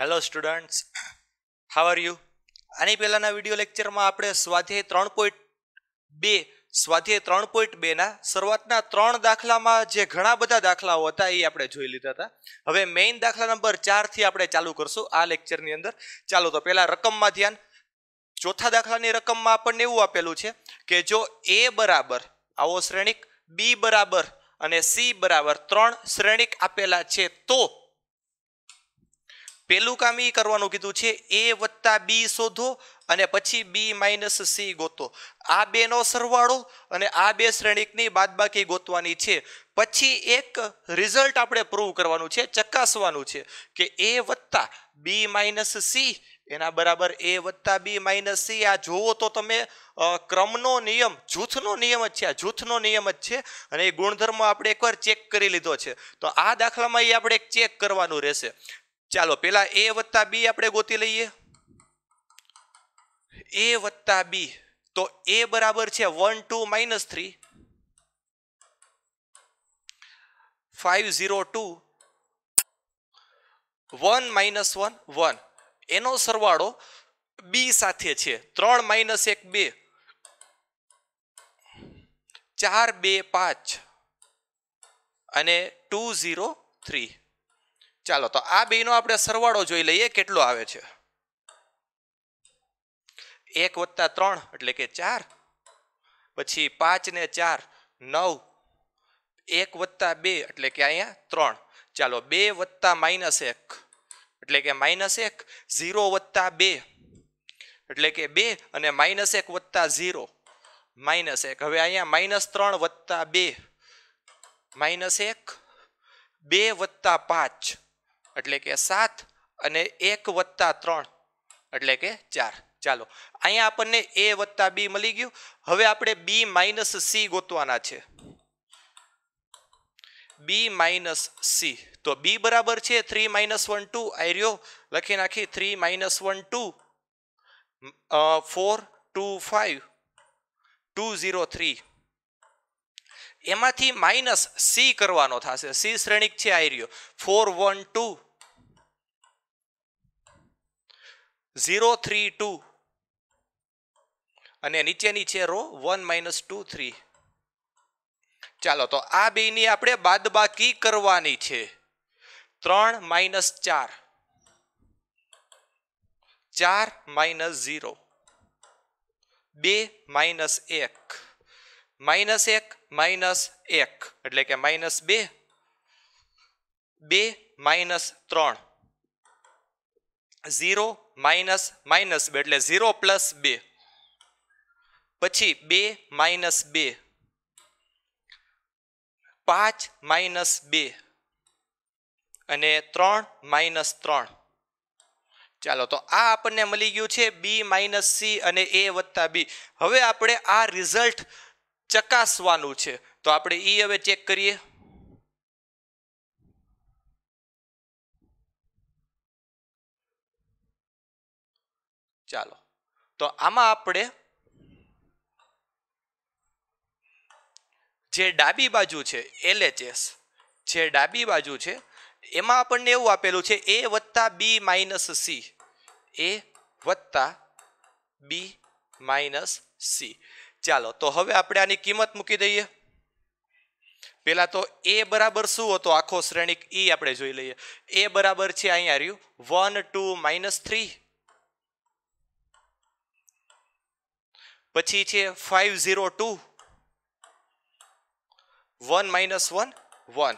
hello students how are you આની પહેલાંના video લેક્ચરમાં આપણે સ્વાધ્યાય ત્રણ પોઈન્ટ બે સ્વાધ્યાય ત્રણ પોઈન્ટ બેના શરૂઆતના ત્રણ દાખલામાં જે ઘણા બધા દાખલાઓ હતા એ આપણે જોઈ લીધા હતા હવે મેઇન દાખલા નંબર ચારથી આપણે ચાલુ કરશું આ લેક્ચરની અંદર ચાલો તો પહેલાં રકમમાં ધ્યાન ચોથા દાખલાની રકમમાં આપણને એવું આપેલું છે કે જો એ બરાબર આવો શ્રેણિક બી બરાબર અને સી બરાબર ત્રણ શ્રેણિક આપેલા છે તો પહેલું કામ એ કરવાનું કીધું છે એ વત્તા બી શોધો અને પછી બી માઇનસ સી ગોતો આ બેનો સરવાળો અને આ બે શ્રેણીકની બાદબાકી ગોતવાની છે પછી એક રિઝલ્ટ આપણે પ્રૂવ કરવાનું છે ચકાસવાનું છે કે એ વત્તા બી માઇનસ સી એના બરાબર એ વત્તા બી માઇનસ સી આ જોવો તો તમે ક્રમનો નિયમ જૂથનો નિયમ જ છે આ જૂથનો નિયમ જ છે અને એ ગુણધર્મ આપણે એકવાર ચેક કરી લીધો છે તો આ દાખલામાં એ આપણે ચેક કરવાનું રહેશે ચાલો પેલા એ વત્તા બી આપણે ગોતી લઈએ એ વત્તા બી તો એ બરાબર છે one two minus three five zero two one minus one one એનો સરવાળો બી સાથે છે ત્રણ માઇનસ એક બે ચાર બે પાંચ અને ટુ ઝીરો થ્રી ચાલો તો આ બેનો આપણે સરવાળો જોઈ લઈએ કેટલો આવે છે એક વત્તા ત્રણ એટલે કે ચાર પછી પાંચ ને ચાર નવ એક વત્તા બે એટલે કે અહીંયા ત્રણ ચાલો બે વત્તા માઇનસ એક એટલે કે માઇનસ એક ઝીરો વત્તા બે એટલે કે બે અને માઇનસ એક વત્તા ઝીરો માઇનસ એક હવે અહીંયા માઇનસ ત્રણ વત્તા બે માઇનસ એક બે વત્તા પાંચ એટલે કે સાત અને એક વત્તા ત્રણ એટલે કે ચાર ચાલો અહીંયા આપણને એ વત્તા બી મળી ગયું હવે આપણે બી માઇનસ સી ગોતવાના છે બી માઇનસ સી તો બી બરાબર છે થ્રી માઇનસ વન ટુ આર્યો લખી નાખી three minus one two four two five two zero three એમાંથી માઇનસ સી કરવાનો થશે સી શ્રેણિક છે આયર્યો four one two zero three two અને નીચેની છે row one minus two three ચાલો તો આ બેની આપણે બાદબાકી કરવાની છે ત્રણ માઇનસ ચાર ચાર માઇનસ ઝીરો બે માઇનસ એક માઇનસ એક માઇનસ એક એટલે કે માઇનસ બે બે માઇનસ ત્રણ ઝીરો માઇનસ માઇનસ બે એટલે ઝીરો પ્લસ બે પછી બે માઇનસ બે પાંચ માઇનસ બે અને ત્રણ માઇનસ ત્રણ ચાલો તો આ આપણને મળી ગયું છે બી માઇનસ સી અને એ વત્તા બી હવે આપણે આ રિઝલ્ટ ચકાસવાનું છે તો આપણે એ હવે ચેક કરીએ ચાલો તો આમાં આપણે જે ડાબી બાજુ છે એલએચએસ જે ડાબી બાજુ છે એમાં આપણને એવું આપેલું છે એ વત્તા બી માઇનસ સી એ વત્તા બી માઇનસ સી ચાલો તો હવે આપણે આની કિંમત મૂકી દઈએ પહેલાં તો એ બરાબર શું હતો આખો શ્રેણીક ઈ e આપણે જોઈ લઈએ એ બરાબર છે અહીંયા રહ્યું વન ટુ માઇનસ થ્રી પછી છે five zero two one minus one one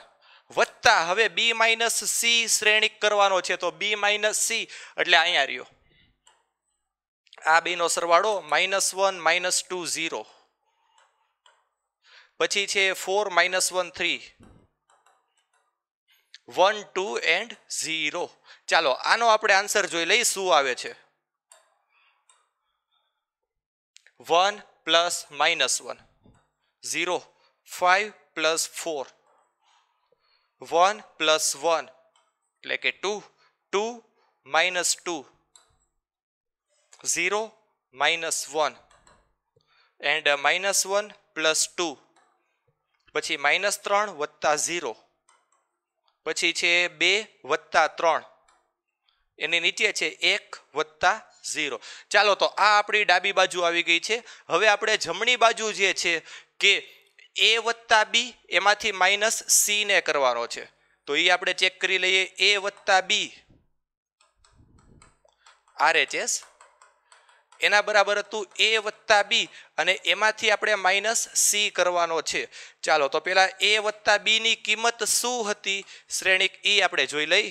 વત્તા હવે બી માઇનસ સી શ્રેણિક કરવાનો છે તો બી માઇનસ સી એટલે અહીંયા રહ્યો આ બેનો સરવાળો minus one minus two zero પછી છે four minus one three one two and zero ચાલો આનો આપણે આન્સર જોઈ લઈ શું આવે છે one plus minus one zero five plus four one plus one એટલે કે two two minus two 0 minus 1 and uh, minus 1 plus 2 પછી માઇનસ ત્રણ વત્તા ઝીરો પછી છે બે વત્તા ત્રણ એની નીચે છે એક વત્તા ઝીરો ચાલો તો આ આપણી ડાબી બાજુ આવી ગઈ છે હવે આપણે જમણી બાજુ જે છે કે એ વત્તા બી એમાંથી માઇનસ સી ને કરવાનો છે તો એ આપણે ચેક કરી લઈએ એ વત્તા બી આરએચએસ એના બરાબર હતું એ વત્તા બી અને એમાંથી આપણે માઇનસ સી કરવાનો છે ચાલો તો પહેલાં એ વત્તા બીની કિંમત શું હતી શ્રેણીક ઈ આપણે જોઈ લઈ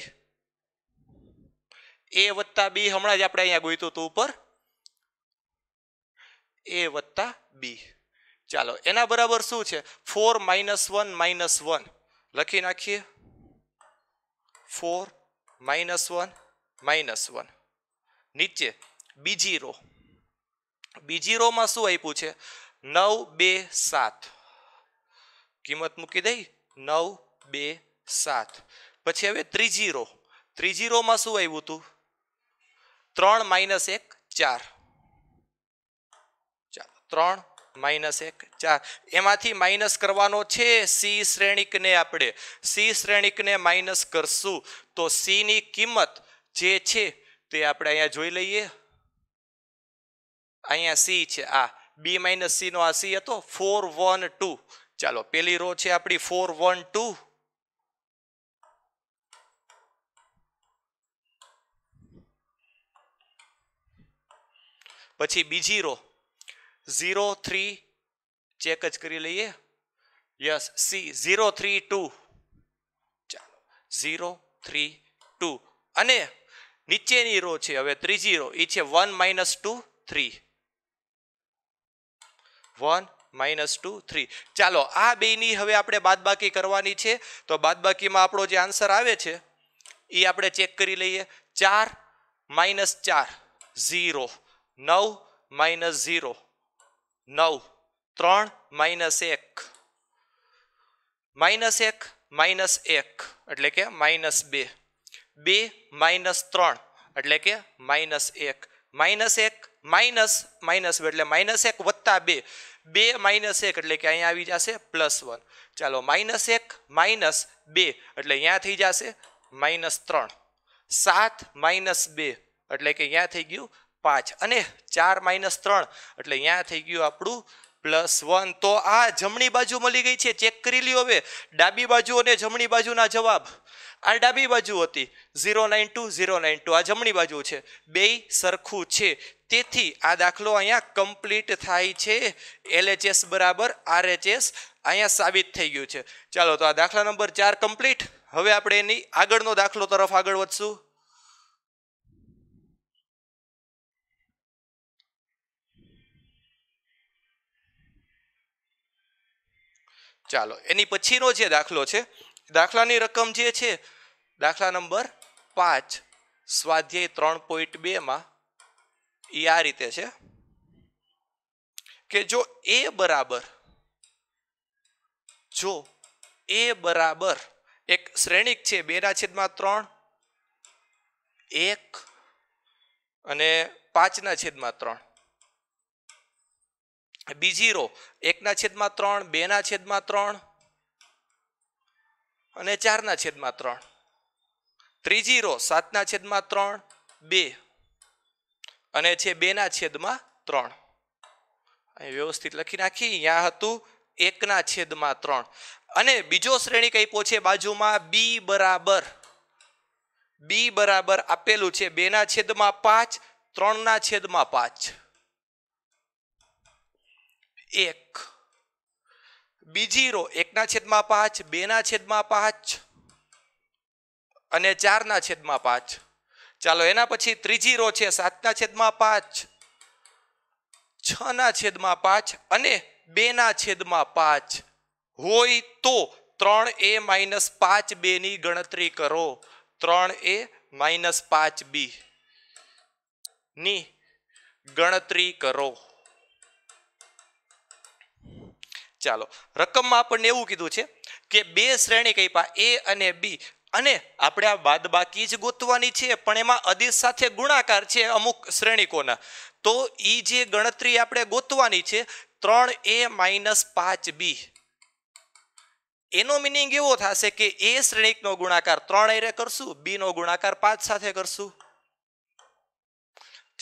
એ વત્તા બી હમણાં જ આપણે અહીંયા ગોઈતું હતું ઉપર એ વત્તા બી ચાલો એના બરાબર શું છે four minus one minus one લખી નાખીએ four minus one minus one નીચે બીજી રો બીજી રોમાં શું આપ્યું છે નવ બે સાત કિંમત મૂકી દઈ નવ બે સાત પછી હવે ત્રીજી રો ત્રીજી રોમાં શું આવ્યું હતું ત્રણ માઇનસ એક ચાર ત્રણ માઇનસ એક ચાર એમાંથી માઇનસ કરવાનો છે સી શ્રેણીકને આપણે સી શ્રેણિકને માઇનસ કરશું તો સીની કિંમત જે છે તે આપણે અહીંયા જોઈ લઈએ અહીંયા સી છે આ બી માઇનસ સીનો આ સી હતો ફોર વન ટુ ચાલો પેલી રો છે આપણી ફોર વન ટુ પછી બીજી રો ઝીરો થ્રી ચેક જ કરી લઈએ yes C zero three two ચાલો ઝીરો થ્રી ટુ અને નીચેની રો છે હવે ત્રીજી રો એ છે one minus two three one minus two three ચાલો આ બેની હવે આપણે બાદબાકી કરવાની છે તો બાદબાકીમાં આપણો જે આન્સર આવે છે એ આપણે ચેક કરી લઈએ ચાર માઇનસ ચાર ઝીરો નવ માઇનસ ઝીરો નવ ત્રણ માઇનસ એક માઇનસ એક માઇનસ એક એટલે કે માઇનસ બે બે માઇનસ ત્રણ એટલે કે માઇનસ એક માઇનસ એક માઇનસ માઇનસ એટલે માઇનસ એક વત્તા બે બે માઇનસ એક એટલે કે અહીંયા આવી જશે પ્લસ વન ચાલો માઇનસ એક માઇનસ બે એટલે અહીંયા થઈ જશે માઇનસ ત્રણ સાત માઇનસ બે એટલે કે અહીંયા થઈ ગયું પાંચ અને ચાર માઇનસ ત્રણ એટલે અહીંયા થઈ ગયું આપણું પ્લસ વન તો આ જમણી બાજુ મળી ગઈ છે ચેક કરી લ્યો હવે ડાબી બાજુ અને જમણી બાજુના જવાબ આ ડાબી બાજુ હતી zero nine two zero nine two આ જમણી બાજુ છે બે સરખું છે તેથી આ દાખલો અહીંયા કમ્પ્લીટ થાય છે એલએચએસ બરાબર આરએચએસ અહીંયા સાબિત થઈ ગયું છે ચાલો તો આ દાખલા નંબર ચાર કમ્પ્લીટ હવે આપણે એની આગળનો દાખલો તરફ આગળ વધશું ચાલો એની પછીનો જે દાખલો છે દાખલાની રકમ જે છે દાખલા નંબર પાંચ સ્વાધ્યાય ત્રણ પોઈન્ટ બેમાં એ આ રીતે છે કે જો એ બરાબર જો એ બરાબર એક શ્રેણિક છે બેના છેદમાં ત્રણ એક અને પાંચના છેદમાં ત્રણ બીજી રો એકના છેદમાં ત્રણ બેના છેદમાં ત્રણ અને ચારના છેદમાં ત્રણ ત્રીજી રો સાતના છેદમાં ત્રણ બે અને છે બેના છેદમાં ત્રણ અહીં વ્યવસ્થિત લખી નાખી અહીંયા હતું એકના છેદમાં ત્રણ અને બીજો શ્રેણી આપ્યો છે બાજુમાં બી બરાબર બી બરાબર આપેલું છે બેના છેદમાં પાંચ ત્રણના છેદમાં પાંચ એક બીજી રો એકના છેદમાં પાંચ બેના છેદમાં પાંચ અને ચારના છેદમાં પાંચ ચાલો એના પછી ત્રીજી રો છે સાતના છેદમાં પાંચ છ ના છેદમાં પાંચ અને બે ના છેદમાં પાંચ હોય તો ત્રણ એ માઇનસ પાંચ બે ની ગણતરી કરો ત્રણ એ માઇનસ પાંચ બી ની ગણતરી કરો ચાલો રકમમાં આપણને એવું કીધું છે કે બે શ્રેણી કહીપા એ અને બી અને આપણે આ બાદ બાકી જ ગોતવાની છે પણ એમાં અદિશ સાથે ગુણાકાર છે અમુક શ્રેણીકોના તો એ જે ગણતરી આપણે ગોતવાની છે ત્રણ એ માઇનસ પાંચ બી એનો મિનિંગ એવો થશે કે એ શ્રેણીકનો ગુણાકાર ત્રણ એરે કરશું બી નો ગુણાકાર પાંચ સાથે કરશું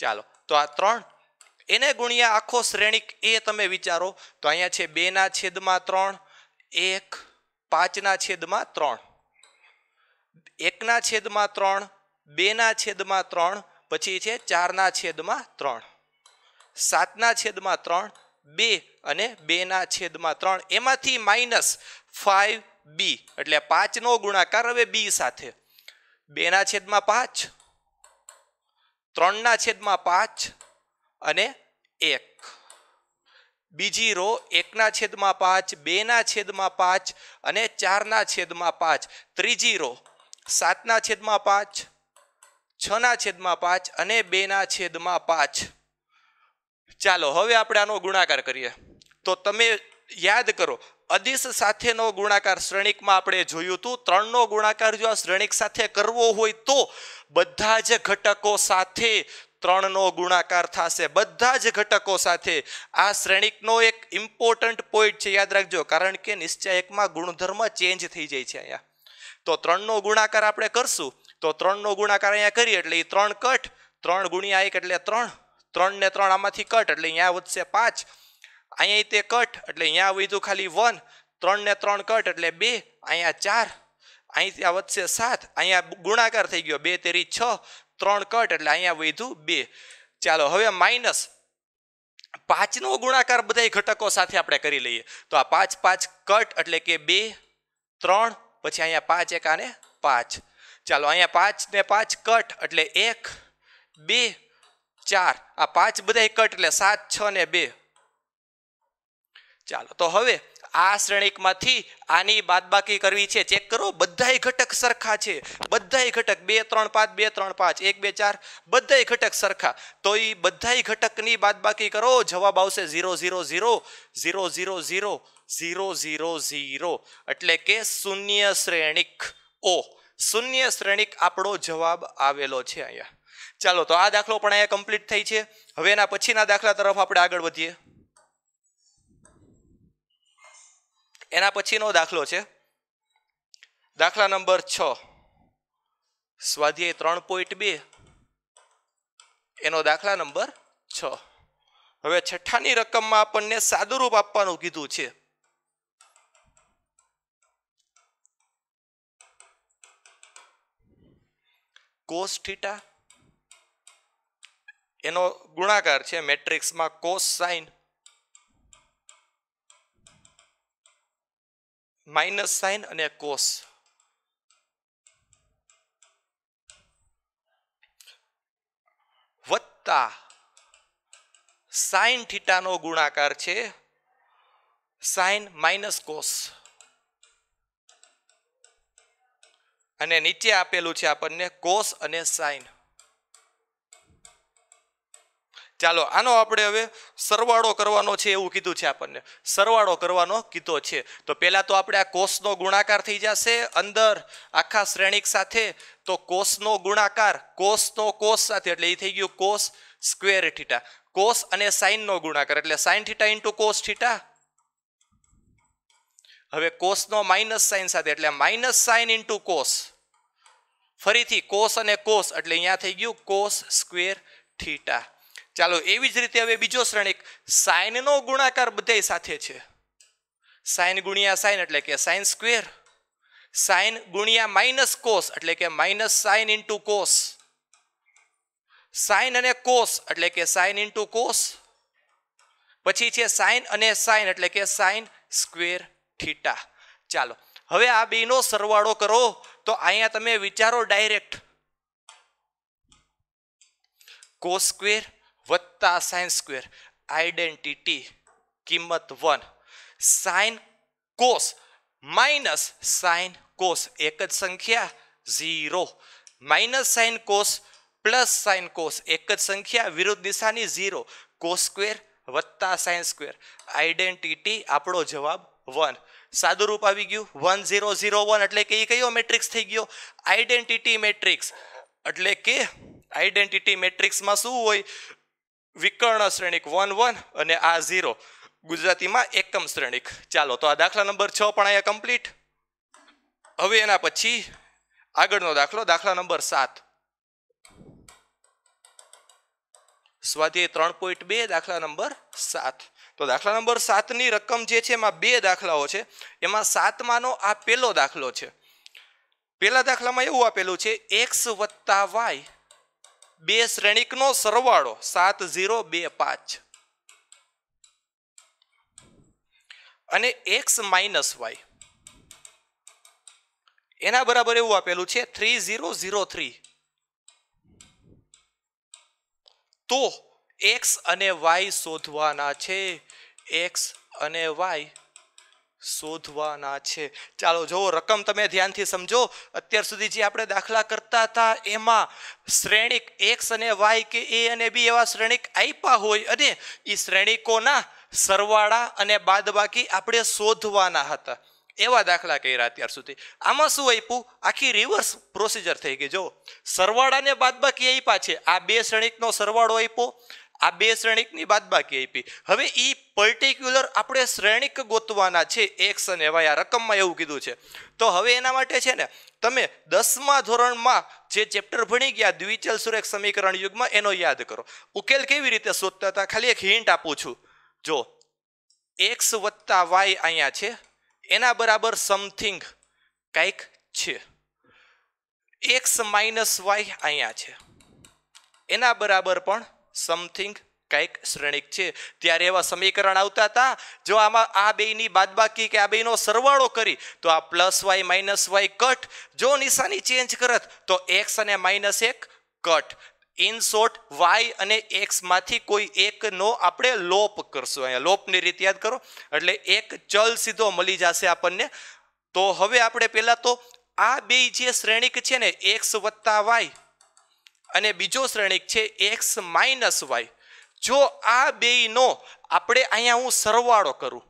ચાલો તો આ ત્રણ એને ગુણ્યા આખો શ્રેણીક એ તમે વિચારો તો અહીંયા છે બે ના છેદમાં ત્રણ એક પાંચના છેદમાં ત્રણ એકના છેદમાં ત્રણ બેના છેદમાં ત્રણ પછી છે ચારના છેદમાં ત્રણ સાતના છેદમાં ત્રણ બે અને બેના છેદમાં ત્રણ એમાંથી માઇનસ ફાઇવ બી એટલે પાંચનો ગુણાકાર હવે બી સાથે બેના છેદમાં પાંચ ત્રણના છેદમાં પાંચ અને એક બીજી રો એકના છેદમાં પાંચ બેના છેદમાં પાંચ અને ચારના છેદમાં પાંચ ત્રીજી રો સાતના છેદમાં પાંચ છના છેદમાં પાંચ અને બેના છેદમાં પાંચ ચાલો હવે આપણે આનો ગુણાકાર કરીએ તો તમે યાદ કરો અદિશ સાથેનો ગુણાકાર શ્રેણિકમાં આપણે જોયું હતું ત્રણનો ગુણાકાર જો આ શ્રેણિક સાથે કરવો હોય તો બધા જ ઘટકો સાથે ત્રણનો ગુણાકાર થશે બધા જ ઘટકો સાથે આ શ્રેણિકનો એક ઇમ્પોર્ટન્ટ પોઈન્ટ છે યાદ રાખજો કારણ કે નિશ્ચય એકમાં ગુણધર્મ ચેન્જ થઈ જાય છે અહીંયા તો ત્રણનો ગુણાકાર આપણે કરશું તો ત્રણનો ગુણાકાર અહીંયા કરીએ એટલે એ ત્રણ કટ ત્રણ ગુણ્યા એક એટલે ત્રણ ત્રણ ને ત્રણ આમાંથી કટ એટલે અહીંયા વધશે પાંચ અહીંયા તે કટ એટલે અહીંયા વધ્યું ખાલી વન ત્રણ ને ત્રણ કટ એટલે બે અહીંયા ચાર અહીં ત્યાં વધશે સાત અહીંયા ગુણાકાર થઈ ગયો બે તેરી છ ત્રણ કટ એટલે અહીંયા વધ્યું બે ચાલો હવે માઇનસ પાંચનો ગુણાકાર બધા ઘટકો સાથે આપણે કરી લઈએ તો આ પાંચ પાંચ કટ એટલે કે બે ત્રણ પછી અહીંયા પાંચ એક આને પાંચ ચાલો અહીંયા પાંચ ને પાંચ કટ એટલે એક બે ચાર આ પાંચ બધા કટ એટલે સાત છ ને બે ચાલો તો હવે આ શ્રેણીકમાંથી આની બાદબાકી કરવી છે ચેક કરો બધાય ઘટક સરખા છે બધાય ઘટક બે ત્રણ પાંચ બે ત્રણ પાંચ એક બે ચાર બધાય ઘટક સરખા તો એ બધાય ઘટકની બાદબાકી કરો જવાબ આવશે zero zero zero zero zero zero zero zero zero એટલે કે શૂન્ય શ્રેણીક ઓ શૂન્ય શ્રેણીક આપણો જવાબ આવેલો છે અહીંયા ચાલો તો આ દાખલો પણ અહીંયા કમ્પ્લીટ થઈ છે હવે એના પછીના દાખલા તરફ આપણે આગળ વધીએ એના પછીનો દાખલો છે દાખલા નંબર છ સ્વાધ્યાય ત્રણ પોઈન્ટ બે એનો દાખલા નંબર છ હવે છઠ્ઠાની રકમમાં આપણને સાદુરૂપ આપવાનું કીધું છે કોસ થીટા એનો ગુણાકાર છે મેટ્રિક્સમાં કોસ સાઇન માઇનસ સાઇન અને કોસ વત્તા સાઇન થીટાનો ગુણાકાર છે સાઇન માઇનસ કોસ અને નીચે આપેલું છે આપણને કોસ અને સાઇન ચાલો આનો આપણે હવે સરવાળો કરવાનો છે એવું કીધું છે આપણને સરવાળો કરવાનો કીધો છે તો પહેલાં તો આપણે આ કોષનો ગુણાકાર થઈ જશે અંદર આખા શ્રેણીક સાથે તો કોષનો ગુણાકાર કોષનો કોષ સાથે એટલે એ થઈ ગયું કોષ સ્ક્વેર થીટા કોષ અને સાઇનનો ગુણાકાર એટલે sine theta into cos theta હવે કોષનો માઇનસ સાઇન સાથે એટલે માઇનસ સાઇન ઇન્ટુ કોષ ફરીથી કોષ અને કોષ એટલે અહીંયા થઈ ગયું કોષ સ્ક્વેર થીટા ચાલો એવી જ રીતે હવે બીજો શ્રેણિક સાઇનનો ગુણાકાર બધે સાથે છે સાઇન ગુણ્યા સાઇન એટલે કે સાઇન સ્ક્વેર સાઇન ગુણ્યા માઇનસ કોસ એટલે કે minus sine into cos sine અને કોસ એટલે કે સાઇન ઇન્ટુ કોસ પછી છે સાઇન અને સાઇન એટલે કે સાઇન સ્ક્વેર થીટા ચાલો હવે આ બેનો સરવાળો કરો તો અહીંયા તમે વિચારો ડાયરેક્ટ કોસ સ્ક્વેર વત્તા સાઇન સ્ક્વેર આઈડેન્ટિટી કિંમત one sine cos minus sine cos એક જ સંખ્યા zero minus sine cos plus sine cos એક જ સંખ્યા વિરુદ્ધ દિશાની ઝીરો કોસ સ્ક્વેર વત્તા સાઇન સ્ક્વેર આઈડેન્ટિટી આપણો જવાબ વન સાદું રૂપ આવી ગયું વન ઝીરો ઝીરો વન એટલે કે એ કયો મેટ્રિક્સ થઈ ગયો આઈડેન્ટિટી મેટ્રિક્સ એટલે કે આઈડેન્ટિટી મેટ્રિક્સમાં શું હોય વિકર્ણ શ્રેણીક વન વન અને આ ઝીરો ગુજરાતીમાં એકમ શ્રેણીક ચાલો તો આ દાખલા નંબર છ પણ અહીંયા કમ્પ્લીટ હવે એના પછી આગળનો દાખલો દાખલા નંબર સાત સ્વાધ્યાય ત્રણ પોઈન્ટ બે દાખલા નંબર સાત તો દાખલા નંબર સાતની રકમ જે છે એમાં બે દાખલાઓ છે એમાં સાતમાંનો આ પહેલો દાખલો છે પહેલા દાખલામાં એવું આપેલું છે એક્સ વત્તા વાય બે શ્રેણીકનો સરવાળો સાત ઝીરો બે પાંચ અને એક્સ માઇનસ વાય એના બરાબર એવું આપેલું છે થ્રી ઝીરો ઝીરો થ્રી તો એક્સ અને વાય શોધવાના છે એક્સ અને વાય શોધવાના છે ચાલો જુઓ રકમ તમે ધ્યાનથી સમજો અત્યાર સુધી જે આપણે દાખલા કરતા હતા એમાં શ્રેણિક એક્સ અને વાય કે એ અને બી એવા શ્રેણિક આપ્યા હોય અને એ શ્રેણિકોના સરવાળા અને બાદબાકી આપણે શોધવાના હતા એવા દાખલા કર્યા અત્યાર સુધી આમાં શું આપ્યું આખી રિવર્સ પ્રોસિજર થઈ ગઈ જો સરવાળાને બાદબાકી આપ્યા છે આ બે શ્રેણિકનો સરવાળો આપ્યો આ બે શ્રેણીકની બાકી આપી હવે એ પર્ટિક્યુલર આપણે શ્રેણીક ગોતવાના છે એક્સ અને વાય આ રકમમાં એવું કીધું છે તો હવે એના માટે છે ને તમે દસમા ધોરણમાં જે ચેપ્ટર ભણી ગયા દ્વિચલ સુરેખ સમીકરણ યુગમાં એનો યાદ કરો ઉકેલ કેવી રીતે શોધતા હતા ખાલી એક હિન્ટ આપું છું જો એક્સ વત્તા વાય અહીંયા છે એના બરાબર સમથિંગ કંઈક છે એક્સ માઇનસ વાય અહીંયા છે એના બરાબર પણ સમથિંગ કંઈક શ્રેણિક છે ત્યારે એવા સમીકરણ આવતા હતા જો આમાં આ બેની બાદબાકી કે આ બેનો સરવાળો કરી તો આ plus Y minus Y cut જો નિશાની ચેન્જ કરત તો એક્સ અને માઇનસ એક કટ ઇન શોર્ટ વાય અને એક્સમાંથી કોઈ એકનો આપણે લોપ કરશું અહીંયા લોપની રીતે યાદ કરો એટલે એક ચલ સીધો મળી જશે આપણને તો હવે આપણે પહેલાં તો આ બે જે શ્રેણિક છે ને એક્સ વત્તા વાય અને બીજો શ્રેણિક છે એક્સ માઇનસ વાય જો આ બેયનો આપણે અહીંયા હું સરવાળો કરું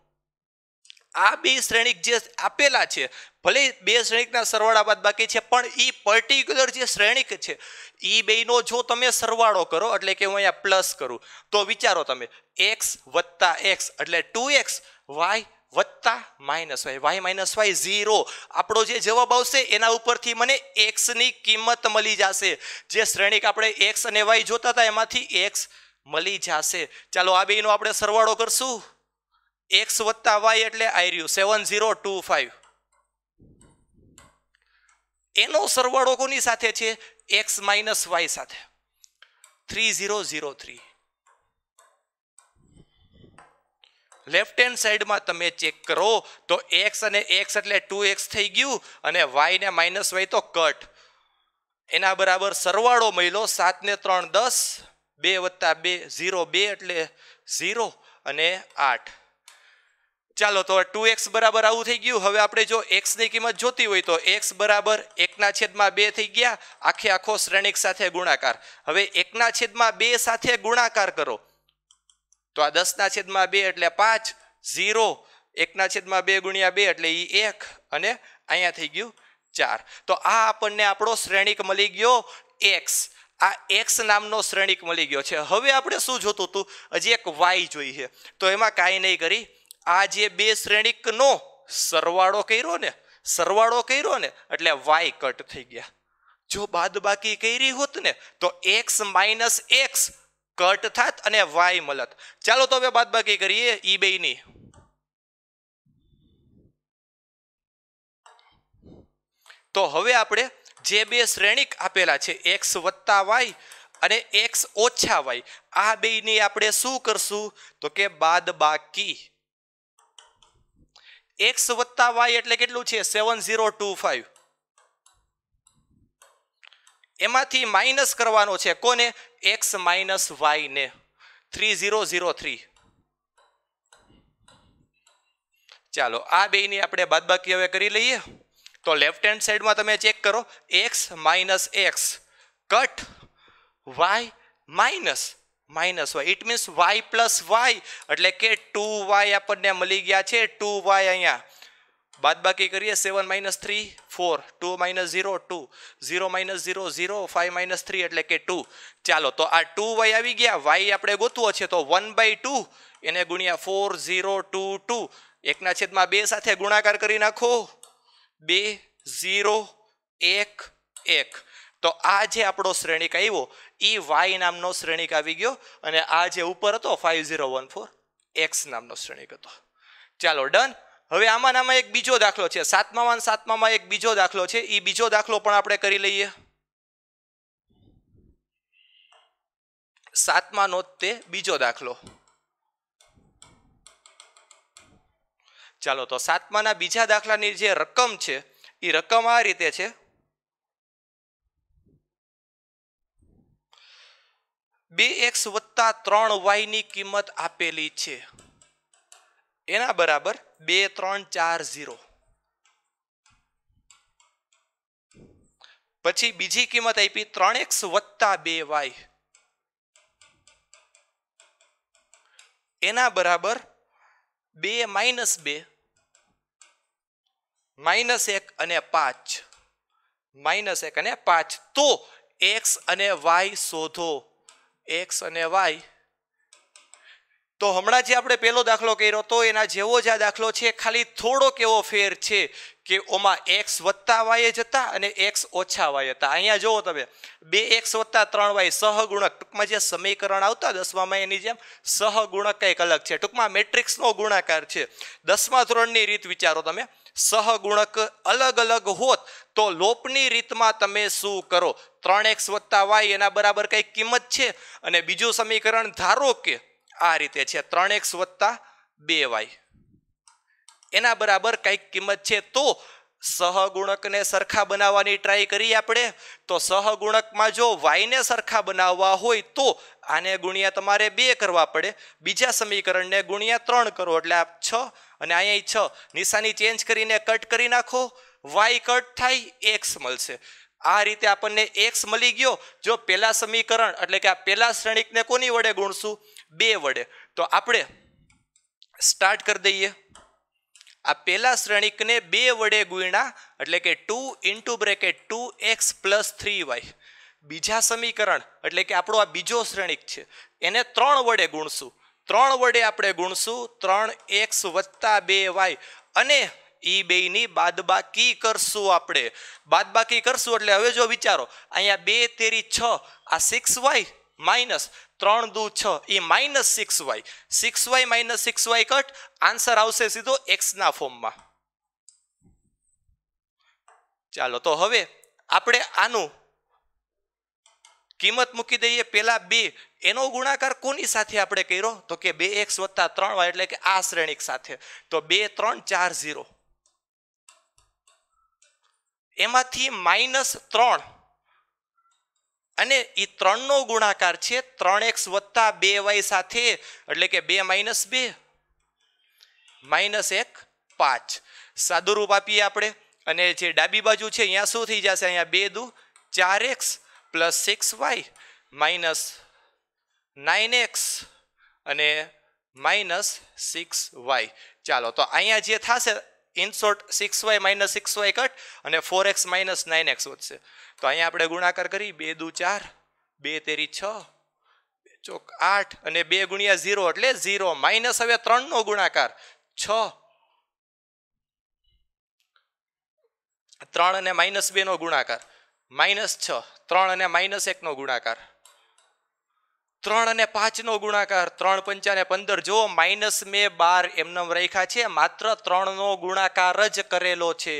આ બે શ્રેણિક જે આપેલા છે ભલે બે શ્રેણિકના સરવાળા બાદ બાકી છે પણ એ પર્ટિક્યુલર જે શ્રેણિક છે એ બેનો જો તમે સરવાળો કરો એટલે કે હું અહીંયા પ્લસ કરું તો વિચારો તમે એક્સ વત્તા એક્સ એટલે ટુ એક્સ વાય વત્તા minus Y Y minus Y zero આપણો જે જવાબ આવશે એના ઉપરથી મને એક્સની કિંમત મળી જશે જે શ્રેણીક આપણે એક્સ અને વાય જોતા હતા એમાંથી એક્સ મળી જશે ચાલો આ બેનો આપણે સરવાળો કરશું એક્સ વત્તા વાય એટલે આયર્યું સેવન ઝીરો ટુ ફાઈવ એનો સરવાળો કોની સાથે છે એક્સ માઇનસ વાય સાથે three zero zero three left hand સાઈડમાં તમે ચેક કરો તો એક્સ અને એક્સ એટલે ટુ એક્સ થઈ ગયું અને વાયને માઇનસ વાય તો કટ એના બરાબર સરવાળો મળ્યો સાત ને ત્રણ દસ બે વત્તા બે ઝીરો બે એટલે ઝીરો અને આઠ ચાલો તો ટુ એક્સ બરાબર આવું થઈ ગયું હવે આપણે જો એક્સની કિંમત જોતી હોય તો એક્સ બરાબર એકના છેદમાં બે થઈ ગયા આખે આખો શ્રેણિક સાથે ગુણાકાર હવે એકના છેદમાં બે સાથે ગુણાકાર કરો તો આ દસના છેદમાં બે એટલે પાંચ ઝીરો એકના છેદમાં બે ગુણ્યા બે એટલે એ એક અને અહીંયા થઈ ગયું ચાર તો આ આપણને આપણો શ્રેણીક મળી ગયો એક્સ આ એક્સ નામનો શ્રેણીક મળી ગયો છે હવે આપણે શું જોતું હતું હજી એક વાય જોઈએ તો એમાં કાંઈ નહીં કરી આ જે બે શ્રેણીકનો સરવાળો કર્યો ને સરવાળો કર્યો ને એટલે વાય કટ થઈ ગયા જો બાદ બાકી કરી હોત ને તો એક્સ માઇનસ એક્સ કટ થાત અને વાય મલત ચાલો તો હવે બાદબાકી કરીએ ઈ બેની તો હવે આપણે જે બે શ્રેણીક આપેલા છે એક્સ વત્તા વાય અને એક્સ ઓછા વાય આ બેની આપણે શું કરશું તો કે બાદ બાકી એક્સ વત્તા વાય એટલે કેટલું છે સેવન ઝીરો ટુ ફાઈવ એમાંથી માઇનસ કરવાનો છે કોને એક્સ માઇનસ વાયને થ્રી ઝીરો ઝીરો થ્રી ચાલો આ બેની આપણે બાદબાકી હવે કરી લઈએ તો લેફ્ટ હેન્ડ સાઈડમાં તમે ચેક કરો X minus X cut Y minus minus Y it means Y plus Y એટલે કે ટુ વાય આપણને મળી ગયા છે ટુ વાય અહીંયા બાદબાકી કરીએ seven minus three four two minus zero two zero minus zero zero five minus three એટલે કે ટુ ચાલો તો આ ટુ વાય આવી ગયા વાય આપણે ગોતવો છે તો વન બાય ટુ એને ગુણ્યા ફોર ઝીરો ટુ ટુ એકના છેદમાં બે સાથે ગુણાકાર કરી નાખો બે ઝીરો એક એક તો આ જે આપણો શ્રેણિક આવ્યો એ વાય નામનો શ્રેણિક આવી ગયો અને આ જે ઉપર હતો five zero one four x નામનો શ્રેણિક હતો ચાલો ડન હવે આમાં આમાં એક બીજો દાખલો છે સાતમામાં સાતમામાં એક બીજો દાખલો છે એ બીજો દાખલો પણ આપણે કરી લઈએ સાતમા નો તે બીજો દાખલો ચાલો તો સાતમાના બીજા દાખલાની જે રકમ છે એ રકમ આ રીતે છે બે એક્સ વત્તા ત્રણ વાયની કિંમત આપેલી છે એના બરાબર બે ત્રણ ચાર ઝીરો પછી બીજી કિંમત આપી ત્રણ એક્સ વત્તા બે વાય એના બરાબર બે માઇનસ બે માઇનસ એક અને પાંચ માઇનસ એક અને પાંચ તો એક્સ અને વાય શોધો એક્સ અને વાય તો હમણાં જે આપણે પહેલો દાખલો કર્યો તો એના જેવો જ આ દાખલો છે ખાલી થોડોક એવો ફેર છે કે ઓમાં એક્સ વત્તા વાય જ હતા અને એક્સ ઓછા વાય હતા અહીંયા જુઓ તમે બે એક્સ વત્તા ત્રણ વાય સહગુણક ટૂંકમાં જે સમીકરણ આવતા દસમામાં એની જેમ સહગુણક કંઈક અલગ છે ટૂંકમાં મેટ્રિક્સનો ગુણાકાર છે દસમા ધોરણની રીત વિચારો તમે સહગુણક અલગ અલગ હોત તો લોપની રીતમાં તમે શું કરો ત્રણ એક્સ વત્તા વાય એના બરાબર કંઈક કિંમત છે અને બીજું સમીકરણ ધારો કે આ રીતે છે ત્રણ એક્સ વત્તા બે વાય એના બરાબર કંઈક કિંમત છે તો સહગુણકને સરખા બનાવવાની ટ્રાય કરીએ આપણે તો સહગુણકમાં જો વાયને સરખા બનાવવા હોય તો આને ગુણ્યા તમારે બે કરવા પડે બીજા સમીકરણને ગુણ્યા ત્રણ કરો એટલે આ છ અને અહીંયા છ નિશાની ચેન્જ કરીને કટ કરી નાખો વાય કટ થાય એક્સ મળશે આ રીતે આપણને એક્સ મળી ગયો જો પહેલા સમીકરણ એટલે કે આ પહેલા શ્રેણિકને કોની વડે ગુણશું બે વડે તો આપણે સ્ટાર્ટ કરી દઈએ આ પહેલા શ્રેણિકને બે વડે ગુણ્યા એટલે કે two into bracket two x plus three y બીજા સમીકરણ એટલે કે આપણો આ બીજો શ્રેણિક છે એને ત્રણ વડે ગુણશું ત્રણ વડે આપણે ગુણશું ત્રણ એક્સ વત્તા બે વાય અને એ બેની બાદબાકી કરશું આપણે બાદબાકી કરશું એટલે હવે જો વિચારો અહીંયા બે તેરી છ આ સિક્સ વાય માઇનસ ત્રણ દુ છ એ minus six y six y minus six y cut answer આવશે સીધો એક્સના ફોર્મમાં ચાલો તો હવે આપણે આનું કિંમત મૂકી દઈએ પેલા બે એનો ગુણાકાર કોની સાથે આપણે કર્યો તો કે બે એક્સ વત્તા ત્રણ વાય એટલે કે આ શ્રેણીક સાથે તો બે ત્રણ ચાર ઝીરો એમાંથી માઇનસ ત્રણ અને એ ત્રણનો ગુણાકાર છે ત્રણ એક્સ વત્તા બે વાય સાથે એટલે કે બે માઇનસ બે માઇનસ એક પાંચ સાદુરૂપ આપીએ આપણે અને જે ડાબી બાજુ છે અહીંયા શું થઈ જશે અહીંયા બે દુ ચાર x plus six y minus nine x અને માઇનસ સિક્સ વાય ચાલો તો અહીંયા જે થશે in six y minus six y cut અને four x minus nine x વધશે તો અહીંયા આપણે ગુણાકાર કરી બે દુ ચાર બે તેરી છ બે ચોક આઠ અને બે ગુણ્યા ઝીરો એટલે ઝીરો માઇનસ હવે ત્રણનો ગુણાકાર છ ત્રણ અને માઇનસ બેનો ગુણાકાર માઇનસ છ ત્રણ અને માઇનસ એકનો ગુણાકાર ત્રણ અને પાંચનો ગુણાકાર ત્રણ પંચાને પંદર જો માઇનસ મેં બાર એમનામ રાખ્યા છે માત્ર ત્રણનો ગુણાકાર જ કરેલો છે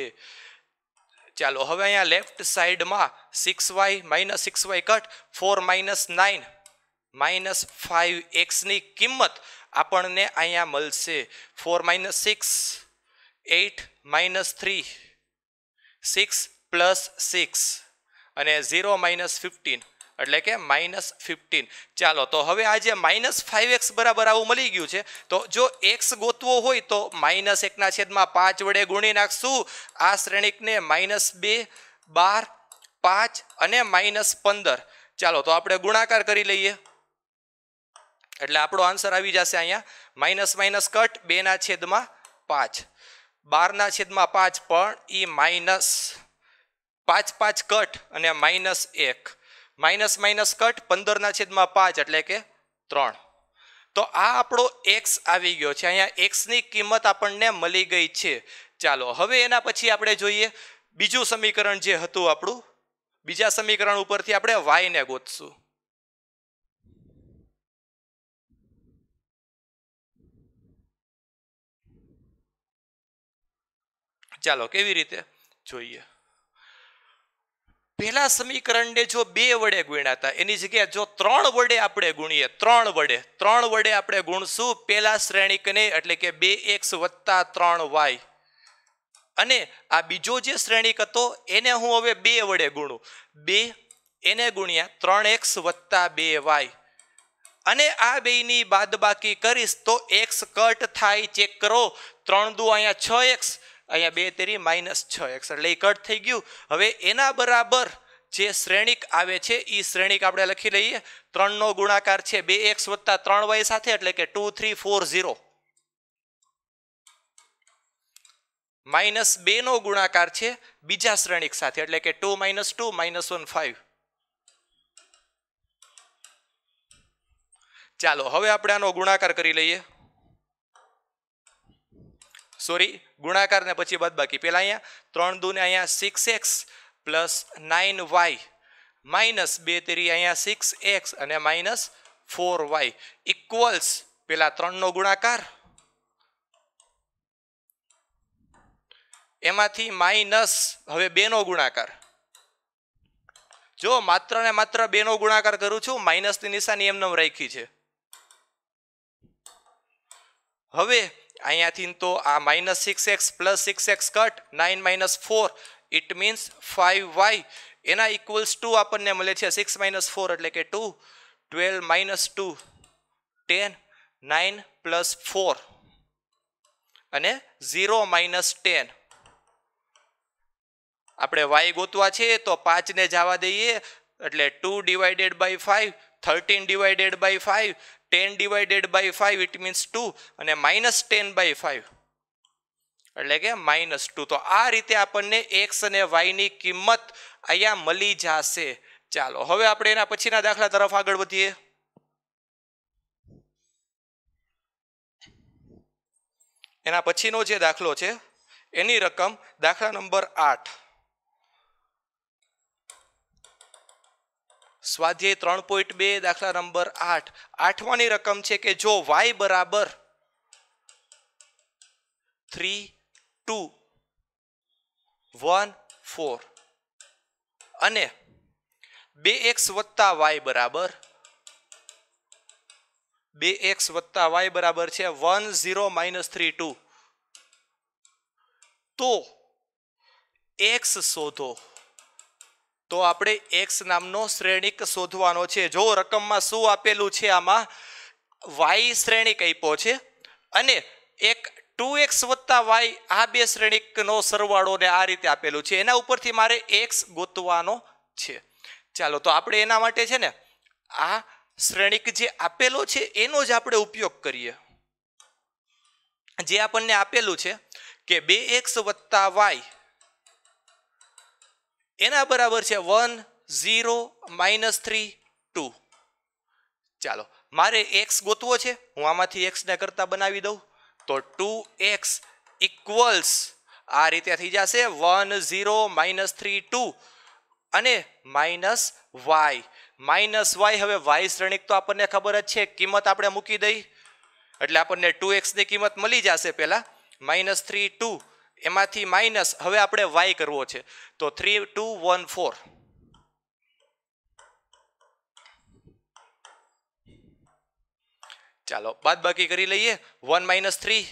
ચાલો હવે અહીંયા લેફ્ટ સાઈડમાં six y minus six y cut four minus nine minus five એક્સની કિંમત આપણને અહીંયા મળશે four minus six eight minus three six plus six અને ઝીરો માઇનસ ફિફ્ટીન એટલે કે માઇનસ ફિફ્ટીન ચાલો તો હવે આ જે માઇનસ ફાઇવ એક્સ બરાબર આવું મળી ગયું છે તો જો એક્સ ગોતવો હોય તો માઇનસ એકના છેદમાં પાંચ વડે ગુણી નાખશું આ શ્રેણીકને માઇનસ બે બાર પાંચ અને માઇનસ પંદર ચાલો તો આપણે ગુણાકાર કરી લઈએ એટલે આપણો આન્સર આવી જશે અહીંયા માઇનસ માઇનસ કટ બેના છેદમાં પાંચ બારના છેદમાં પાંચ પણ એ માઇનસ પાંચ પાંચ કટ અને માઇનસ એક માઇનસ માઇનસ કટ પંદરના છેદમાં પાંચ એટલે કે ત્રણ તો આ આપણો એક્સ આવી ગયો છે અહીંયા એક્સની કિંમત આપણને મળી ગઈ છે ચાલો હવે એના પછી આપણે જોઈએ બીજું સમીકરણ જે હતું આપણું બીજા સમીકરણ ઉપરથી આપણે વાયને ગોતશું ચાલો કેવી રીતે જોઈએ પહેલા સમીકરણને જો બે વડે ગુણ્યા હતા એની જગ્યાએ જો ત્રણ વડે આપણે ગુણીએ ત્રણ વડે ત્રણ વડે આપણે ગુણશું પહેલા શ્રેણીકને એટલે કે બે એક્સ વત્તા ત્રણ વાય અને આ બીજો જે શ્રેણીક હતો એને હું હવે બે વડે ગુણું બે એને ગુણ્યા ત્રણ એક્સ વત્તા બે વાય અને આ બેની બાદબાકી કરીશ તો એક્સ કટ થાય ચેક કરો ત્રણ દુ અહીંયા છ એક્સ અહીંયા બે તેરી માઇનસ છ એક્સ એટલે કટ થઈ ગયું હવે એના બરાબર જે શ્રેણીક આવે છે એ શ્રેણીક આપણે લખી લઈએ ત્રણનો ગુણાકાર છે બે એક્સ વત્તા ત્રણ વાય સાથે એટલે કે two three four zero minus બેનો ગુણાકાર છે બીજા શ્રેણીક સાથે એટલે કે two minus two minus one five ચાલો હવે આપણે આનો ગુણાકાર કરી લઈએ સોરી ગુણાકાર ને પછી બાદબાકી પહેલાં અહીંયા ત્રણ દૂને અહીંયા six x plus nine y minus બે તેરી અહીંયા સિક્સ એક્સ અને માઇનસ ફોર વાય ઇક્વલ્સ પેલા ત્રણનો ગુણાકાર એમાંથી માઇનસ હવે બેનો ગુણાકાર જો માત્ર ને માત્ર બેનો ગુણાકાર કરું છું માઇનસની નિશાની એમને રાખી છે હવે અહીંયાથી તો આ minus six x plus six x cut nine minus four it means five y એના ઇક્વલ્સ ટુ આપણને મળે છે સિક્સ માઇનસ ફોર એટલે કે two twelve minus two ten nine plus four અને ઝીરો માઇનસ ટેન આપણે વાય ગોતવા છે તો પાંચને જવા દઈએ એટલે two divided by five thirteen divided by five ten divided by five it means two અને માઇનસ ટેન બાય ફાઇવ એટલે કે માઇનસ ટુ તો આ રીતે આપણને એક્સ અને વાયની કિંમત અહીંયા મળી જશે ચાલો હવે આપણે એના પછીના દાખલા તરફ આગળ વધીએ એના પછીનો જે દાખલો છે એની રકમ દાખલા નંબર આઠ સ્વાધ્યાય ત્રણ પોઈન્ટ બે દાખલા નંબર આઠ આઠમાની રકમ છે કે જો વાય બરાબર થ્રી ટુ વન ફોર અને બે એક્સ વત્તા વાય બરાબર બે એક્સ વત્તા વાય બરાબર છે one zero minus three two તો એક્સ શોધો તો આપણે એક્સ નામનો શ્રેણિક શોધવાનો છે જો રકમમાં શું આપેલું છે આમાં વાય શ્રેણીક આપ્યો છે અને એક ટુ એક્સ વત્તા વાય આ બે શ્રેણિકનો સરવાળોને આ રીતે આપેલું છે એના ઉપરથી મારે એક્સ ગોતવાનો છે ચાલો તો આપણે એના માટે છે ને આ શ્રેણિક જે આપેલો છે એનો જ આપણે ઉપયોગ કરીએ જે આપણને આપેલું છે કે બે એક્સ વત્તા વાય એના બરાબર છે one zero minus three two ચાલો મારે એક્સ ગોતવો છે હું આમાંથી એક્સને કરતાં બનાવી દઉં તો ટુ એક્સ ઇક્વલ્સ આ રીતે થઈ જશે one zero minus three two અને માઇનસ વાય માઇનસ વાય હવે વાય શ્રેણિક તો આપણને ખબર જ છે કિંમત આપણે મૂકી દઈ એટલે આપણને ટુ એક્સની કિંમત મળી જશે પહેલાં માઇનસ થ્રી ટુ એમાંથી માઇનસ હવે આપણે વાય કરવો છે તો થ્રી ટુ વન ફોર ચાલો બાદ બાકી કરી લઈએ one minus three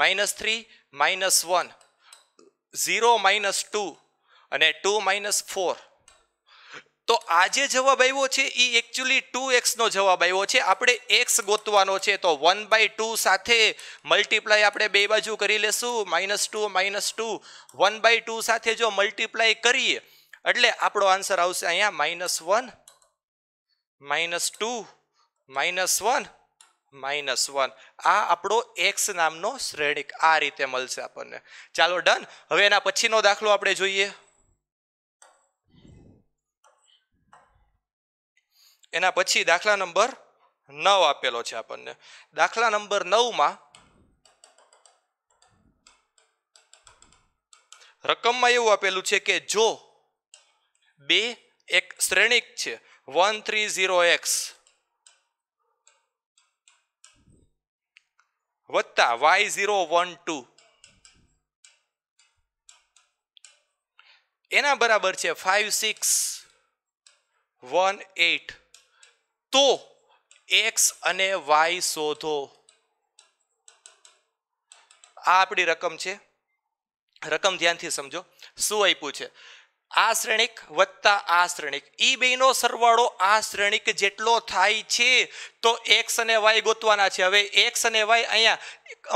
minus three minus one zero minus two અને ટુ માઇનસ ફોર તો આજે જવાબ આવ્યો છે એ એકચ્યુઅલી ટુ એક્સનો જવાબ આવ્યો છે આપણે એક્સ ગોતવાનો છે તો વન બાય ટુ સાથે મલ્ટીપ્લાય આપણે બે બાજુ કરી લેશું minus two minus two one by two સાથે જો મલ્ટીપ્લાય કરીએ એટલે આપણો આન્સર આવશે અહીંયા minus one minus two minus one minus one આ આપણો એક્સ નામનો શ્રેણીક આ રીતે મળશે આપણને ચાલો ડન હવે એના પછીનો દાખલો આપણે જોઈએ એના પછી દાખલા નંબર નવ આપેલો છે આપણને દાખલા નંબર નવમાં રકમમાં એવું આપેલું છે કે જો બે એક શ્રેણિક છે વન થ્રી ઝીરો એક્સ વત્તા વાય ઝીરો વન ટુ એના બરાબર છે ફાઇવ સિક્સ વન એટ તો એક્સ અને વાય શોધો આ આપણી રકમ છે રકમ ધ્યાનથી સમજો શું આપ્યું છે આ શ્રેણિક વત્તા આ શ્રેણિક ઈ બેનો સરવાળો આ શ્રેણિક જેટલો થાય છે તો એક્સ અને વાય ગોતવાના છે હવે એક્સ અને વાય અહીંયા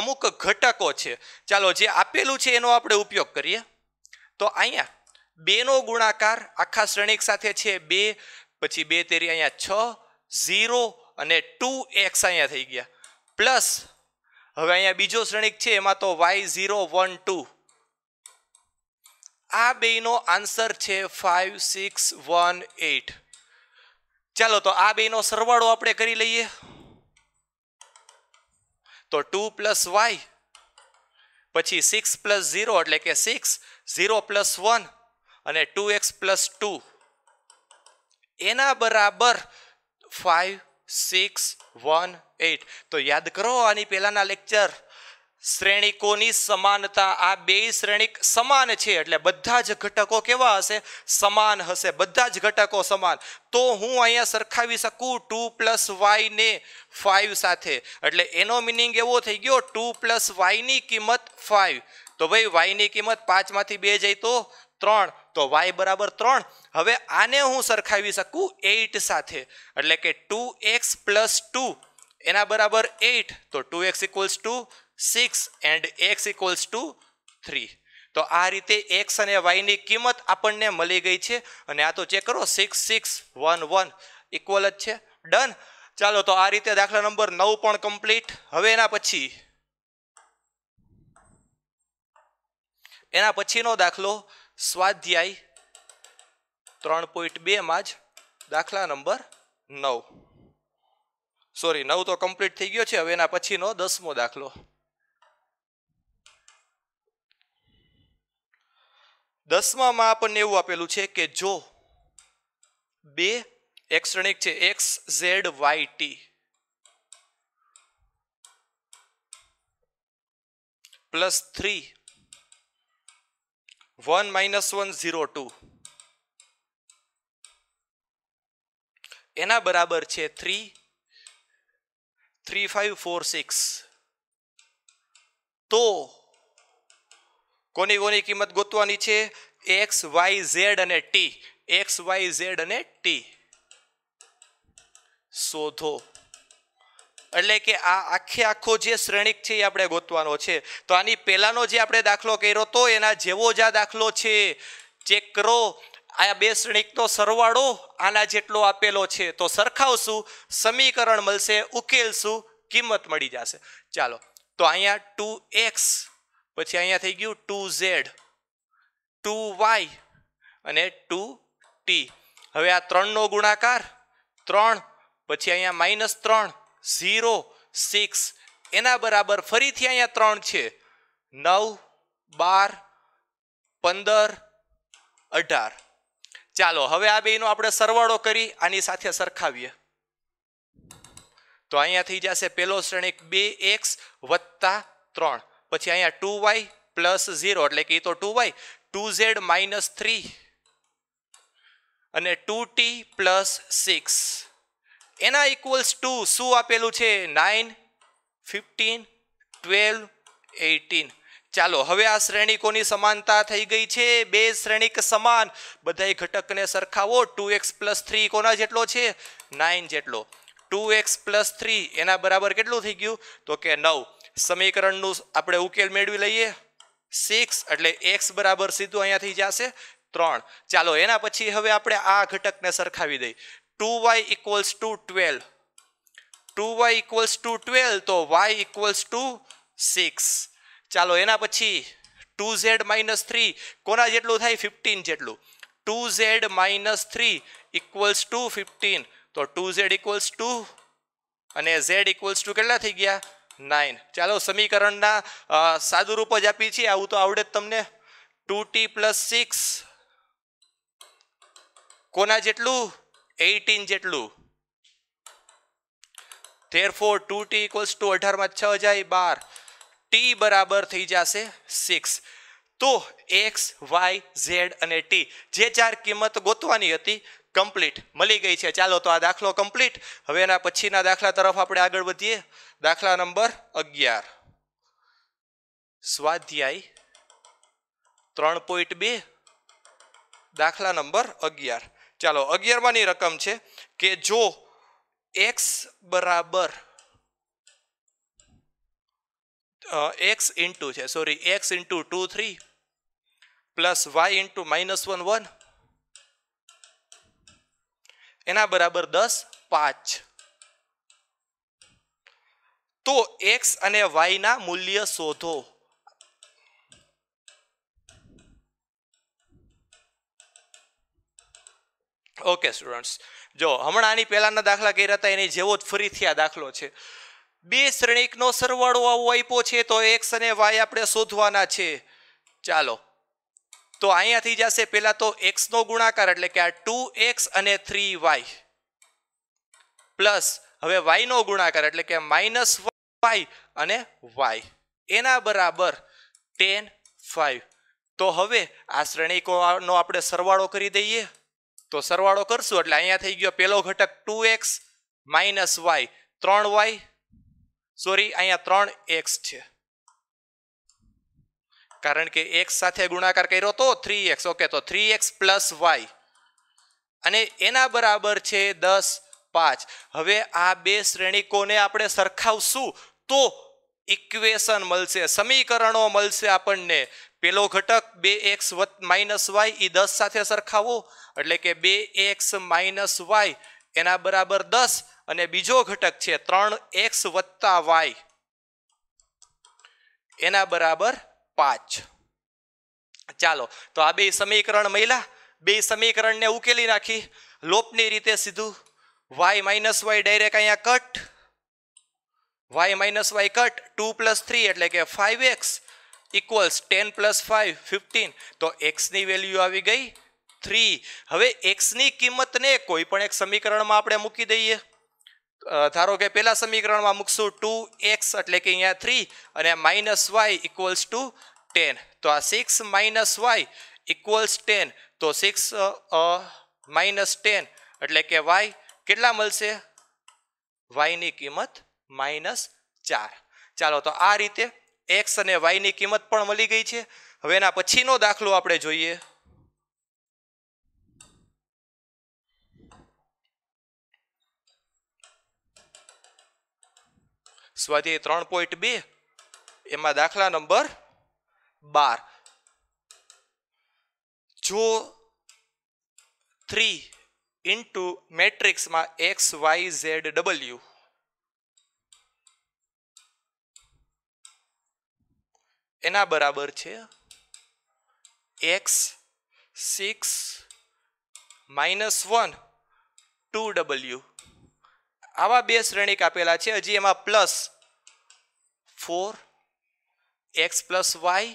અમુક ઘટકો છે ચાલો જે આપેલું છે એનો આપણે ઉપયોગ કરીએ તો અહીંયા બેનો ગુણાકાર આખા શ્રેણિક સાથે છે બે પછી બે તેરી અહીંયા છ ઝીરો અને ટુ એક્સ અહીંયા થઈ ગયા પ્લસ હવે અહીંયા બીજો શ્રેણિક છે એમાં તો વાય ઝીરો વન ટુ આ બેનો આન્સર છે ફાઇવ સિક્સ વન એટ ચાલો તો આ બેનો સરવાળો આપણે કરી લઈએ તો ટુ પ્લસ વાય પછી સિક્સ પ્લસ ઝીરો એટલે કે સિક્સ ઝીરો પ્લસ વન અને ટુ એક્સ પ્લસ ટુ એના બરાબર ફાઇવ સિક્સ વન એટ તો યાદ કરો આની પહેલાંના લેક્ચર શ્રેણિકોની સમાનતા આ બે શ્રેણિક સમાન છે એટલે બધા જ ઘટકો કેવા હશે સમાન હશે બધા જ ઘટકો સમાન તો હું અહીંયા સરખાવી શકું ટુ પ્લસ વાયને ફાઇવ સાથે એટલે એનો મિનિંગ એવો થઈ ગયો ટુ પ્લસ વાયની કિંમત ફાઇવ તો ભાઈ વાયની કિંમત પાંચમાંથી બે જાય તો ત્રણ તો વાય બરાબર ત્રણ હવે આને હું સરખાવી શકું એઇટ સાથે એટલે કે ટુ એક્સ પ્લસ ટુ એના બરાબર એઇટ તો two x equals two six and x equals two three તો આ રીતે એક્સ અને વાયની કિંમત આપણને મળી ગઈ છે અને આ તો ચેક કરો six six one one equal જ છે ડન ચાલો તો આ રીતે દાખલા નંબર નવ પણ કમ્પ્લીટ હવે એના પછી એના પછીનો દાખલો સ્વાધ્યાય ત્રણ પોઈન્ટ બેમાં જ દાખલા નંબર નવ સોરી નવ તો કમ્પ્લીટ થઈ ગયો છે હવે એના પછીનો દસમો દાખલો દસમામાં આપણને એવું આપેલું છે કે જો બે એક છે x z y t plus three one minus one zero two એના બરાબર છે three three five four six તો કોની કોની કિંમત ગોતવાની છે એક્સ વાય ઝેડ અને ટી એક્સ વાય ઝેડ અને ટી શોધો એટલે કે આ આખે આખો જે શ્રેણિક છે એ આપણે ગોતવાનો છે તો આની પહેલાંનો જે આપણે દાખલો કર્યો તો એના જેવો જ આ દાખલો છે ચેક કરો આ બે શ્રેણિકનો સરવાળો આના જેટલો આપેલો છે તો સરખાવશું સમીકરણ મળશે ઉકેલશું કિંમત મળી જશે ચાલો તો અહીંયા ટુ એક્સ પછી અહીંયા થઈ ગયું ટુ ઝેડ ટુ વાય અને ટુ ટી હવે આ ત્રણનો ગુણાકાર ત્રણ પછી અહીંયા માઇનસ ત્રણ ઝીરો સિક્સ એના બરાબર ફરીથી અહીંયા ત્રણ છે નવ બાર પંદર અઢાર ચાલો હવે આ બેનો આપણે સરવાળો કરી આની સાથે સરખાવીએ તો અહીંયા થઈ જશે પહેલો શ્રેણીક બે એક્સ વત્તા ત્રણ પછી અહીંયા ટુ વાય પ્લસ ઝીરો એટલે કે એ તો two y two z minus three અને ટુ ટી પ્લસ સિક્સ એના ઇક્વલ્સ ટુ શું આપેલું છે નાઇન ફિફ્ટીન ટ્વેલ્વ એટીન ચાલો હવે આ શ્રેણિકોની સમાનતા થઈ ગઈ છે બે શ્રેણિક સમાન બધાય ઘટકને સરખાવો ટુ એક્સ પ્લસ થ્રી કોના જેટલો છે નાઇન જેટલો ટુ એક્સ પ્લસ થ્રી એના બરાબર કેટલું થઈ ગયું તો કે નવ સમીકરણનું આપણે ઉકેલ મેળવી લઈએ સિક્સ એટલે એક્સ બરાબર સીધું અહીંયાથી થઈ જશે ત્રણ ચાલો એના પછી હવે આપણે આ ઘટકને સરખાવી દઈએ 2y equals to 12 2y equals to 12 તો y equals to 6 ચાલો એના પછી 2z minus 3 કોના જેટલું થાય 15 જેટલું 2z minus 3 equals to 15 તો 2z equals to અને z equals to કેટલા થઈ ગયા નાઇન ચાલો સમીકરણના સાદું રૂપ જ આપી છીએ આવું તો આવડે તમને ટુ ટી પ્લસ સિક્સ કોના જેટલું એઇટીન જેટલું four two t equals to અઢારમાં છ જાય બાર ટી બરાબર થઈ જશે સિક્સ તો એક્સ વાય ઝેડ અને ટી જે ચાર કિંમત ગોતવાની હતી કમ્પ્લીટ મળી ગઈ છે ચાલો તો આ દાખલો કમ્પ્લીટ હવે એના પછીના દાખલા તરફ આપણે આગળ વધીએ દાખલા નંબર અગિયાર સ્વાધ્યાય ત્રણ પોઈન્ટ બે દાખલા નંબર અગિયાર ચાલો અગિયારમાંની રકમ છે કે જો એક્સ બરાબર એક્સ ઇન્ટુ છે sorry x into two three plus y into minus one one એના બરાબર દસ પાંચ તો એક્સ અને વાયના મૂલ્ય શોધો ઓકે સ્ટુડન્ટ્સ જો હમણાં આની પહેલાંના દાખલા કર્યા હતા એની જેવો જ ફરીથી આ દાખલો છે બે શ્રેણીકનો સરવાળો આવો આપ્યો છે તો એક્સ અને વાય આપણે શોધવાના છે ચાલો તો અહીંયાથી જશે પહેલાં તો એક્સનો ગુણાકાર એટલે કે આ ટુ એક્સ અને થ્રી વાય પ્લસ હવે વાયનો ગુણાકાર એટલે કે માઇનસ વાય અને વાય એના બરાબર ટેન ફાઈવ તો હવે આ શ્રેણીકોનો આપણે સરવાળો કરી દઈએ તો સરવાળો કરશું એટલે અહીંયા થઈ ગયો પહેલો ઘટક ટુ એક્સ માઇનસ વાય ત્રણ વાય સોરી અહીંયા ત્રણ એક્સ છે કારણ કે એક્સ સાથે ગુણાકાર કર્યો તો થ્રી એક્સ ઓકે તો થ્રી એક્સ પ્લસ વાય અને એના બરાબર છે દસ પાંચ હવે આ બે શ્રેણિકોને આપણે સરખાવશું તો ઇક્વેશન મળશે સમીકરણો મળશે આપણને પેલો ઘટક બે એક્સ માઇનસ વાય એ દસ સાથે સરખાવો એટલે કે બે એક્સ માઇનસ વાય એના બરાબર દસ અને બીજો ઘટક છે ત્રણ એક્સ વત્તા વાય એના બરાબર પાંચ ચાલો તો આ બે સમીકરણ મહિલા બે સમીકરણને ઉકેલી નાખી લોપની રીતે સીધું વાય માઇનસ વાય ડાયરેક્ટ અહીંયા cut Y minus Y cut two plus three એટલે કે five x equals ten plus five fifteen તો એક્સની વેલ્યુ આવી ગઈ થ્રી હવે એક્સની કિંમતને કોઈ પણ એક સમીકરણમાં આપણે મૂકી દઈએ ધારો કે પહેલા સમીકરણમાં મૂકશું ટુ એક્સ એટલે કે અહીંયા થ્રી અને minus y equals to ten તો આ six minus y equals ten તો સિક્સ માઇનસ ટેન એટલે કે વાય કેટલા મળશે વાયની કિંમત માઇનસ ચાર ચાલો તો આ રીતે એક્સ અને વાયની કિંમત પણ મળી ગઈ છે હવે એના પછીનો દાખલો આપણે જોઈએ સ્વાધ્યાય ત્રણ પોઈન્ટ બે એમાં દાખલા નંબર બાર જો થ્રી ઇન્ટુ મેટ્રિક્સમાં એક્સ વાય ઝેડ ડબલ્યુ એના બરાબર છે x six minus one two ડબલ્યુ આવા બે શ્રેણીક આપેલા છે હજી એમાં plus four x plus y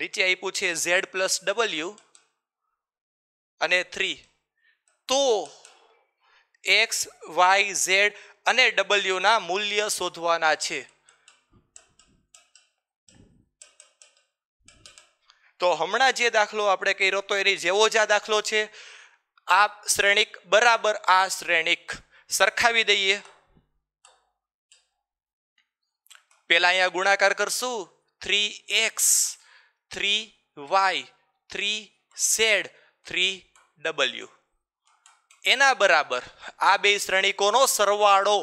નીચે આપ્યું છે ઝેડ પ્લસ ડબલ્યુ અને થ્રી તો એક્સ વાય ઝેડ અને ડબલ્યુના મૂલ્ય શોધવાના છે તો હમણાં જે દાખલો આપણે કર્યો તો એની જેવો જ આ દાખલો છે આ શ્રેણિક બરાબર આ શ્રેણિક સરખાવી દઈએ પેલા અહીંયા ગુણાકાર કરશું three x three y three z three ડબલ્યુ એના બરાબર આ બે શ્રેણિકોનો સરવાળો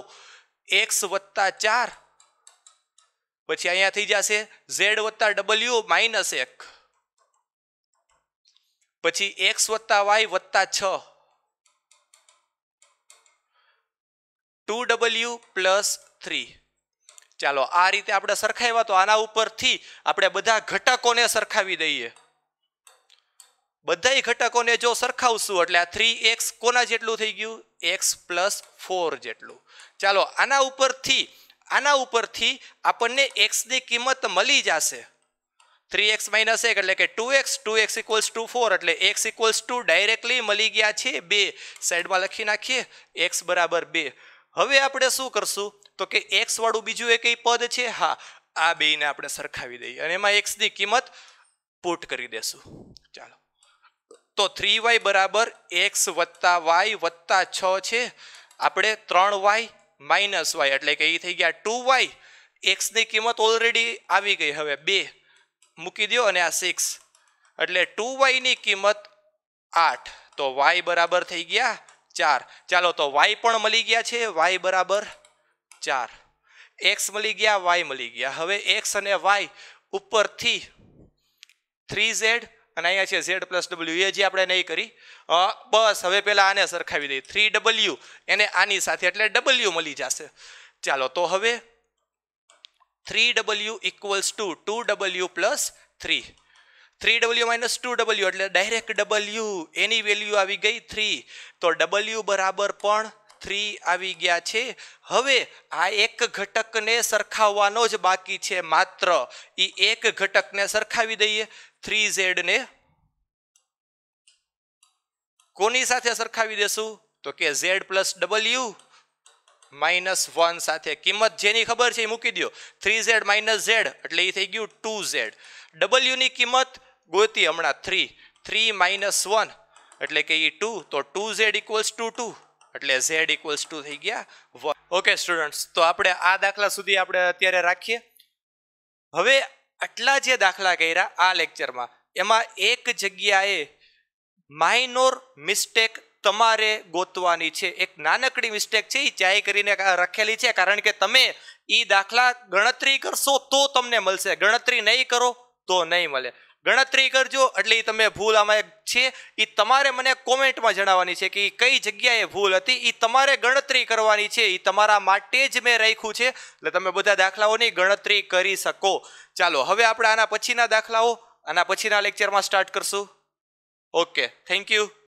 એક્સ વત્તા ચાર પછી અહીંયા થઈ જશે ઝેડ વત્તા ડબલ્યુ માઇનસ એક પછી એક્સ વત્તા વાય વત્તા છ ટુ ડબલ્યુ પ્લસ થ્રી ચાલો આ રીતે આપણે સરખાવ્યા તો આના ઉપરથી આપણે બધા ઘટકોને સરખાવી દઈએ બધા ઘટકોને જો સરખાવશું એટલે આ થ્રી એક્સ કોના જેટલું થઈ ગયું એક્સ પ્લસ ફોર જેટલું ચાલો આના ઉપરથી આના ઉપરથી આપણને એક્સની કિંમત મળી જશે થ્રી એક્સ માઇનસ એક એટલે કે two x two x equals to four એટલે એક્સ ઇક્વલ્સ ટુ ડાયરેક્ટલી મળી ગયા છે બે સાઈડમાં લખી નાખીએ એક્સ બરાબર બે હવે આપણે શું કરશું તો કે એક્સવાળું બીજું એક પદ છે હા આ બેને આપણે સરખાવી દઈએ અને એમાં એક્સની કિંમત પુટ કરી દેશું ચાલો તો થ્રી વાય બરાબર એક્સ વત્તા વાય વત્તા છ છે આપણે ત્રણ વાય માઇનસ વાય એટલે કે એ થઈ ગયા ટુ વાય એક્સની કિંમત ઓલરેડી આવી ગઈ હવે બે મૂકી દો અને આ સિક્સ એટલે ટુ વાયની કિંમત આઠ તો વાય બરાબર થઈ ગયા ચાર ચાલો તો વાય પણ મળી ગયા છે વાય બરાબર ચાર એક્સ મળી ગયા વાય મળી ગયા હવે એક્સ અને વાય ઉપરથી થ્રી ઝેડ અને અહીંયા છે ઝેડ પ્લસ ડબલ્યુ એ જે આપણે નહીં કરી બસ હવે પહેલાં આને સરખાવી દઈએ થ્રી ડબલ્યુ એને આની સાથે એટલે ડબલ્યુ મળી જશે ચાલો તો હવે 3w equals to 2w plus 3 3w minus 2w એટલે ડાયરેક્ટ w એની વેલ્યુ આવી ગઈ 3 તો w બરાબર પણ થ્રી આવી ગયા છે હવે આ એક ઘટકને સરખાવવાનો જ બાકી છે માત્ર એ એક ઘટકને સરખાવી દઈએ થ્રી ઝેડને કોની સાથે સરખાવી દેશું તો કે ઝેડ પ્લસ ડબલ્યુ માઇનસ વન સાથે કિંમત જેની ખબર છે એ મૂકી દો થ્રી ઝેડ માઇનસ ઝેડ એટલે એ થઈ ગયું ટુ ઝેડ ડબલ્યુની કિંમત ગોતી હમણાં થ્રી થ્રી માઇનસ વન એટલે કે એ ટુ તો two z equals to two એટલે ઝેડ ઇક્વલ્સ ટુ થઈ ગયા વન ઓકે સ્ટુડન્ટ્સ તો આપણે આ દાખલા સુધી આપણે અત્યારે રાખીએ હવે આટલા જે દાખલા કર્યા આ લેક્ચરમાં એમાં એક જગ્યાએ માઇનોર મિસ્ટેક તમારે ગોતવાની છે એક નાનકડી મિસ્ટેક છે એ ચાહી કરીને રખેલી છે કારણ કે તમે એ દાખલા ગણતરી કરશો તો તમને મળશે ગણતરી નહીં કરો તો નહીં મળે ગણતરી કરજો એટલે એ તમે ભૂલ આમાં છે એ તમારે મને કોમેન્ટમાં જણાવવાની છે કે એ કઈ જગ્યાએ ભૂલ હતી એ તમારે ગણતરી કરવાની છે એ તમારા માટે જ મેં રાખ્યું છે એટલે તમે બધા દાખલાઓની ગણતરી કરી શકો ચાલો હવે આપણે આના પછીના દાખલાઓ આના પછીના લેક્ચરમાં સ્ટાર્ટ કરશું ઓકે થેન્ક યુ